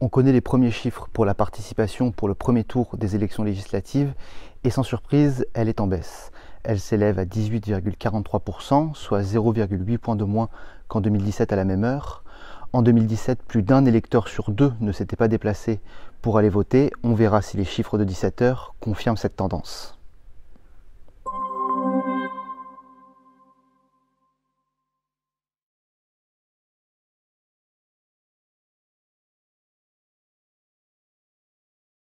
On connaît les premiers chiffres pour la participation pour le premier tour des élections législatives et sans surprise, elle est en baisse. Elle s'élève à 18,43%, soit 0,8 points de moins qu'en 2017 à la même heure. En 2017, plus d'un électeur sur deux ne s'était pas déplacé pour aller voter. On verra si les chiffres de 17 heures confirment cette tendance.